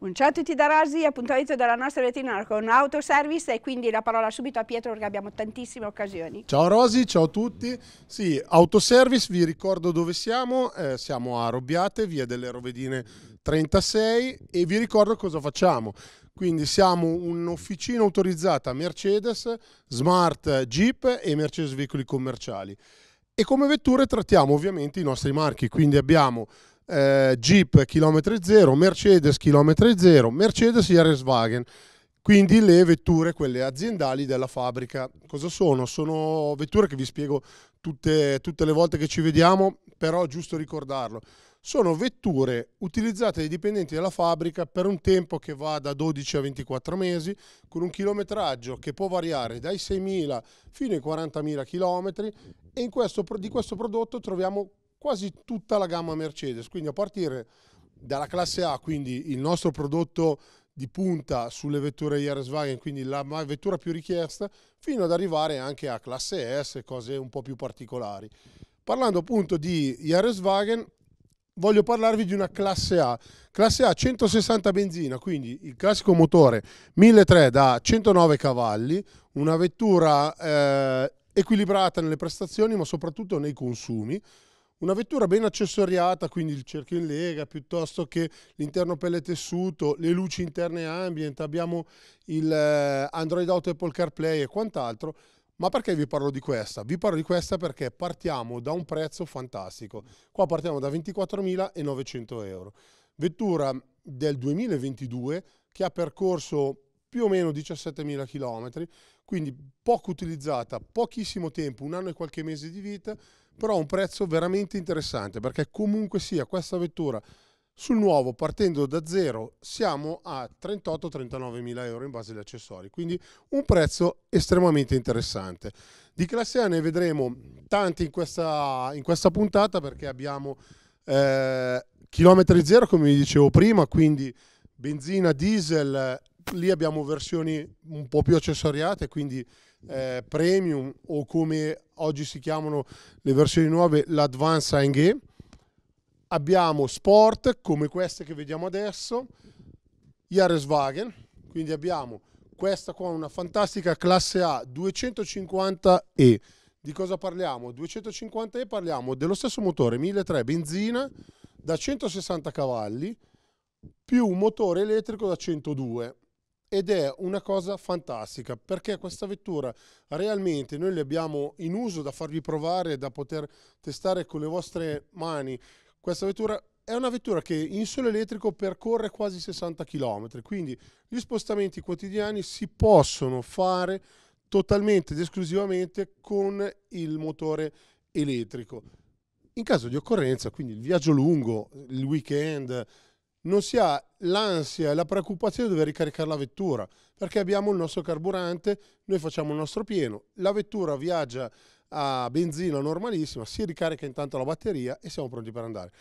Un ciao a tutti da Rosy, appuntamento della nostra vetrina con Autoservice e quindi la parola subito a Pietro perché abbiamo tantissime occasioni. Ciao Rosy, ciao a tutti. Sì, Autoservice, vi ricordo dove siamo, eh, siamo a Robbiate, via delle Rovedine 36 e vi ricordo cosa facciamo. Quindi siamo un'officina autorizzata Mercedes, Smart Jeep e Mercedes Veicoli Commerciali. E come vetture trattiamo ovviamente i nostri marchi, quindi abbiamo eh, Jeep chilometri zero, Mercedes chilometri zero, Mercedes Jareswagen. Quindi le vetture, quelle aziendali della fabbrica, cosa sono? Sono vetture che vi spiego tutte, tutte le volte che ci vediamo, però è giusto ricordarlo. Sono vetture utilizzate dai dipendenti della fabbrica per un tempo che va da 12 a 24 mesi, con un chilometraggio che può variare dai 6.000 fino ai 40.000 km e questo, di questo prodotto troviamo quasi tutta la gamma Mercedes, quindi a partire dalla classe A, quindi il nostro prodotto di punta sulle vetture Jareswagen, quindi la vettura più richiesta, fino ad arrivare anche a classe S, cose un po' più particolari. Parlando appunto di Jareswagen, voglio parlarvi di una classe A. Classe A 160 benzina, quindi il classico motore 1.3 da 109 cavalli, una vettura eh, equilibrata nelle prestazioni ma soprattutto nei consumi, una vettura ben accessoriata, quindi il cerchio in lega, piuttosto che l'interno pelle tessuto, le luci interne ambient, abbiamo il eh, Android Auto Apple CarPlay e quant'altro. Ma perché vi parlo di questa? Vi parlo di questa perché partiamo da un prezzo fantastico. Qua partiamo da 24.900 euro. Vettura del 2022 che ha percorso più o meno 17.000 km, quindi poco utilizzata, pochissimo tempo, un anno e qualche mese di vita, però a un prezzo veramente interessante perché comunque sia questa vettura sul nuovo partendo da zero siamo a 38-39 mila euro in base agli accessori quindi un prezzo estremamente interessante di classe A ne vedremo tanti in questa, in questa puntata perché abbiamo eh, chilometri zero come vi dicevo prima quindi benzina diesel lì abbiamo versioni un po' più accessoriate quindi eh, premium o come oggi si chiamano le versioni nuove, l'advanced AMG. Abbiamo sport come queste che vediamo adesso, Jahreswagen, quindi abbiamo questa qua, una fantastica classe A 250E. Di cosa parliamo? 250E parliamo dello stesso motore, 1.3 benzina da 160 cavalli più un motore elettrico da 102 ed è una cosa fantastica perché questa vettura realmente noi l'abbiamo in uso da farvi provare, da poter testare con le vostre mani. Questa vettura è una vettura che in solo elettrico percorre quasi 60 km, quindi gli spostamenti quotidiani si possono fare totalmente ed esclusivamente con il motore elettrico. In caso di occorrenza, quindi il viaggio lungo, il weekend, non si ha l'ansia e la preoccupazione di dover ricaricare la vettura, perché abbiamo il nostro carburante, noi facciamo il nostro pieno, la vettura viaggia a benzina normalissima, si ricarica intanto la batteria e siamo pronti per andare.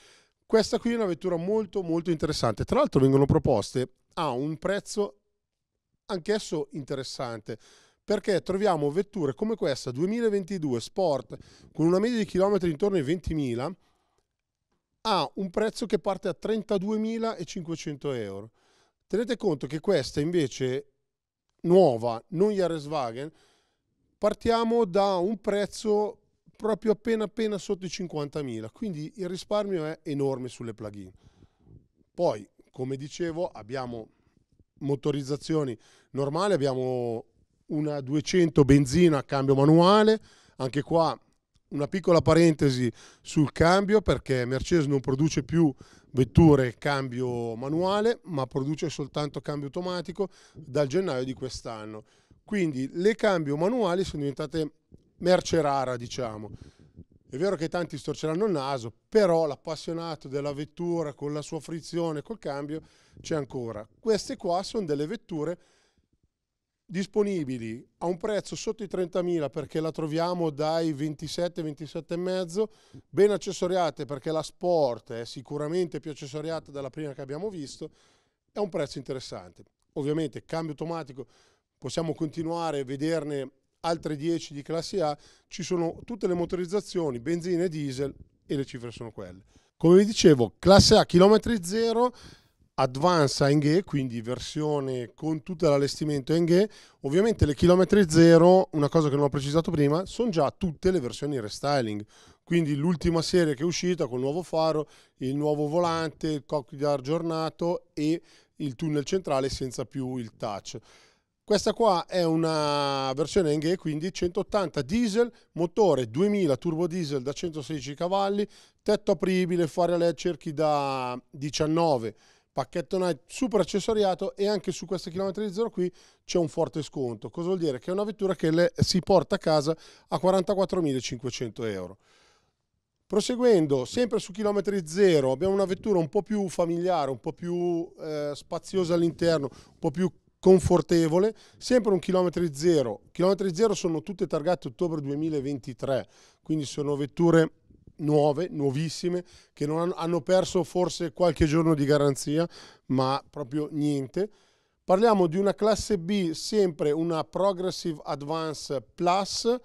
Questa qui è una vettura molto molto interessante, tra l'altro vengono proposte a un prezzo anch'esso interessante, perché troviamo vetture come questa 2022 Sport con una media di chilometri intorno ai 20.000 ha un prezzo che parte a 32.500 euro. Tenete conto che questa invece nuova, non Yareswagen, partiamo da un prezzo proprio appena appena sotto i 50.000, quindi il risparmio è enorme sulle plug-in. Poi, come dicevo, abbiamo motorizzazioni normali, abbiamo una 200 benzina a cambio manuale, anche qua una piccola parentesi sul cambio perché Mercedes non produce più vetture cambio manuale ma produce soltanto cambio automatico dal gennaio di quest'anno. Quindi le cambio manuali sono diventate merce rara diciamo. È vero che tanti storceranno il naso, però l'appassionato della vettura con la sua frizione, col cambio c'è ancora. Queste qua sono delle vetture disponibili a un prezzo sotto i 30.000 perché la troviamo dai 27, 27,5, ben accessoriate perché la Sport è sicuramente più accessoriata della prima che abbiamo visto, è un prezzo interessante. Ovviamente cambio automatico, possiamo continuare a vederne altre 10 di classe A, ci sono tutte le motorizzazioni, benzina e diesel e le cifre sono quelle. Come vi dicevo, classe A, chilometri zero, Advance ANG, quindi versione con tutto l'allestimento ANG. Ovviamente le chilometri zero, una cosa che non ho precisato prima, sono già tutte le versioni restyling. Quindi l'ultima serie che è uscita con il nuovo faro, il nuovo volante, il cockpit aggiornato e il tunnel centrale senza più il touch. Questa qua è una versione NG, quindi 180 diesel, motore 2000 turbo diesel da 116 cavalli, tetto apribile, fare a LED cerchi da 19 cavalli pacchetto night super accessoriato e anche su questi chilometri di zero qui c'è un forte sconto. Cosa vuol dire? Che è una vettura che le, si porta a casa a 44.500 euro. Proseguendo, sempre su chilometri zero, abbiamo una vettura un po' più familiare, un po' più eh, spaziosa all'interno, un po' più confortevole, sempre un chilometri zero. Chilometri zero sono tutte targate ottobre 2023, quindi sono vetture nuove, nuovissime, che non hanno, hanno perso forse qualche giorno di garanzia, ma proprio niente. Parliamo di una classe B, sempre una Progressive Advance Plus,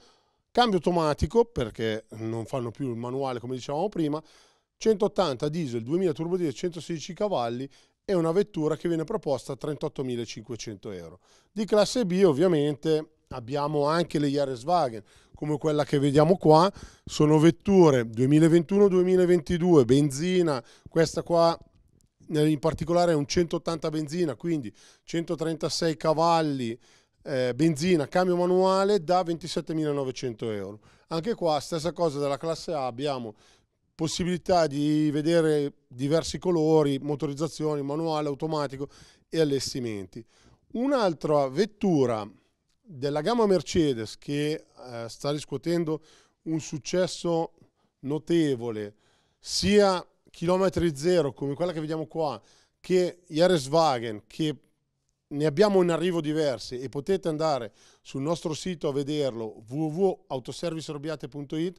cambio automatico perché non fanno più il manuale come dicevamo prima, 180 diesel, 2000 turbodiesel, 116 cavalli e una vettura che viene proposta a 38.500 euro. Di classe B ovviamente abbiamo anche le Jareswagen come quella che vediamo qua, sono vetture 2021-2022, benzina, questa qua eh, in particolare è un 180 benzina, quindi 136 cavalli, eh, benzina, cambio manuale da 27.900 euro. Anche qua stessa cosa della classe A, abbiamo possibilità di vedere diversi colori, motorizzazioni, manuale, automatico e allestimenti. Un'altra vettura della gamma Mercedes che eh, sta riscuotendo un successo notevole, sia chilometri zero come quella che vediamo qua, che Jareswagen, che ne abbiamo in arrivo diversi e potete andare sul nostro sito a vederlo www.autoservicerobbiate.it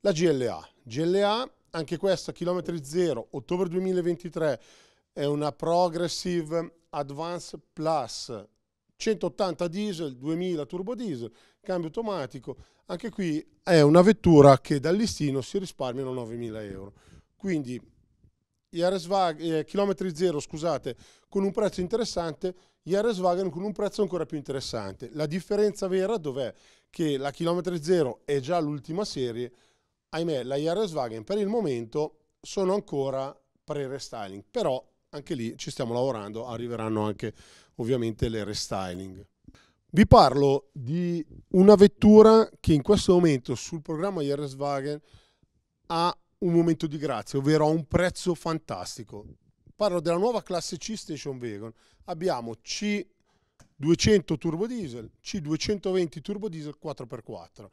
la GLA. GLA, anche questa, chilometri zero, ottobre 2023, è una Progressive Advance Plus 180 diesel, 2000 turbo diesel, cambio automatico. Anche qui è una vettura che dal listino si risparmiano 9000 euro. Quindi gli RSVag, eh, chilometri zero, scusate, con un prezzo interessante, gli RSVagen con un prezzo ancora più interessante. La differenza vera dov'è? Che la chilometri zero è già l'ultima serie, ahimè la IRS Wagen per il momento sono ancora pre-restyling, però anche lì ci stiamo lavorando, arriveranno anche ovviamente le restyling. Vi parlo di una vettura che in questo momento sul programma IRS Wagen ha un momento di grazia, ovvero ha un prezzo fantastico. Parlo della nuova classe C Station Wagon. Abbiamo C200 turbo diesel, C220 turbo diesel 4x4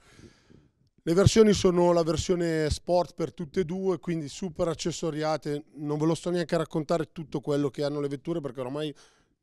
le versioni sono la versione sport per tutte e due, quindi super accessoriate, non ve lo sto neanche a raccontare tutto quello che hanno le vetture perché ormai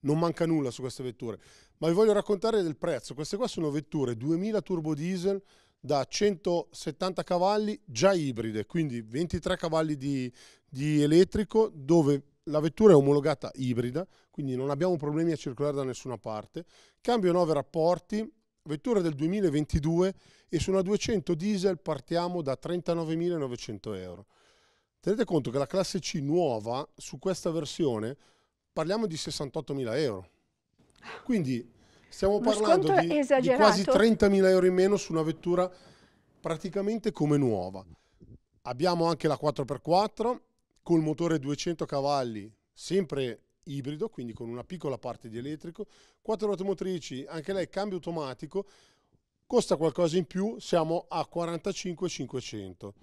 non manca nulla su queste vetture, ma vi voglio raccontare del prezzo. Queste qua sono vetture 2000 turbo diesel da 170 cavalli già ibride, quindi 23 cavalli di, di elettrico dove la vettura è omologata ibrida, quindi non abbiamo problemi a circolare da nessuna parte. Cambio 9 rapporti, vettura del 2022 e su una 200 diesel partiamo da 39.900 euro. Tenete conto che la classe C nuova su questa versione parliamo di 68.000 euro. Quindi stiamo parlando di, di, quasi 30.000 euro in meno su una vettura praticamente come nuova. Abbiamo anche la 4x4 col motore 200 cavalli, sempre ibrido, quindi con una piccola parte di elettrico, quattro ruote motrici, anche lei cambio automatico, costa qualcosa in più, siamo a 45,500.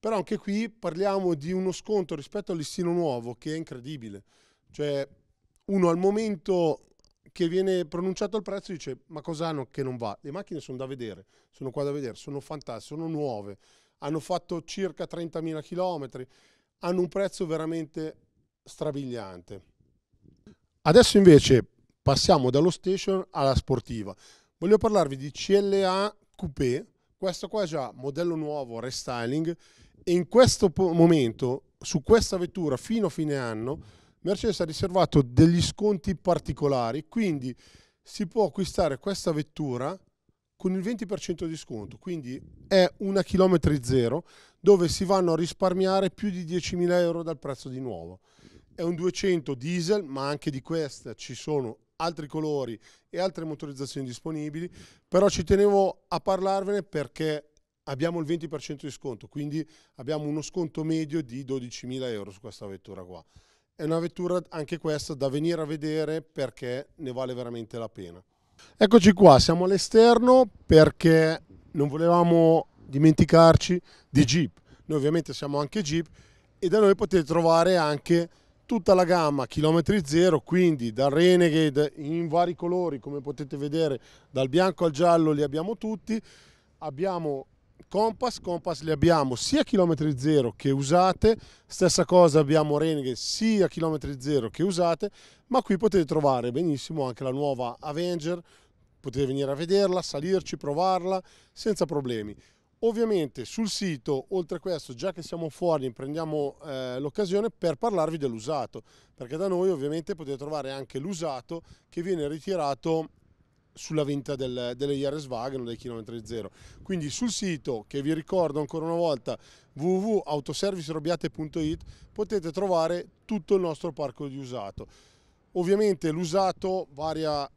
Però anche qui parliamo di uno sconto rispetto al listino nuovo che è incredibile. Cioè uno al momento che viene pronunciato il prezzo dice ma cosa hanno che non va? Le macchine sono da vedere, sono qua da vedere, sono fantastiche, sono nuove, hanno fatto circa 30.000 km, hanno un prezzo veramente strabiliante. Adesso invece passiamo dallo station alla sportiva. Voglio parlarvi di CLA Coupé, questo qua è già modello nuovo, restyling, e in questo momento, su questa vettura, fino a fine anno, Mercedes ha riservato degli sconti particolari, quindi si può acquistare questa vettura con il 20% di sconto, quindi è una chilometri zero, dove si vanno a risparmiare più di 10.000 euro dal prezzo di nuovo è un 200 diesel, ma anche di questa ci sono altri colori e altre motorizzazioni disponibili, però ci tenevo a parlarvene perché abbiamo il 20% di sconto, quindi abbiamo uno sconto medio di 12.000 euro su questa vettura qua. È una vettura anche questa da venire a vedere perché ne vale veramente la pena. Eccoci qua, siamo all'esterno perché non volevamo dimenticarci di Jeep. Noi ovviamente siamo anche Jeep e da noi potete trovare anche tutta la gamma chilometri zero quindi da Renegade in vari colori come potete vedere dal bianco al giallo li abbiamo tutti abbiamo Compass, Compass li abbiamo sia chilometri zero che usate stessa cosa abbiamo Renegade sia chilometri zero che usate ma qui potete trovare benissimo anche la nuova Avenger potete venire a vederla, salirci, provarla senza problemi Ovviamente sul sito, oltre a questo, già che siamo fuori, prendiamo eh, l'occasione per parlarvi dell'usato, perché da noi ovviamente potete trovare anche l'usato che viene ritirato sulla vinta del, delle IRS Wagon dei chilometri zero. Quindi sul sito, che vi ricordo ancora una volta, www.autoservicerobiate.it, potete trovare tutto il nostro parco di usato. Ovviamente l'usato varia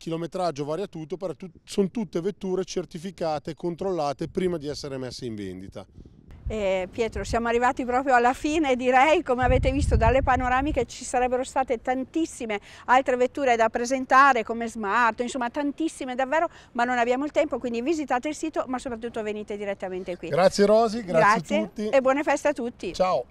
chilometraggio varia tutto, tut sono tutte vetture certificate, controllate prima di essere messe in vendita. Eh, Pietro, siamo arrivati proprio alla fine, direi, come avete visto dalle panoramiche ci sarebbero state tantissime altre vetture da presentare come Smart, insomma tantissime davvero, ma non abbiamo il tempo, quindi visitate il sito, ma soprattutto venite direttamente qui. Grazie Rosi, grazie, grazie a tutti. E buone feste a tutti. Ciao.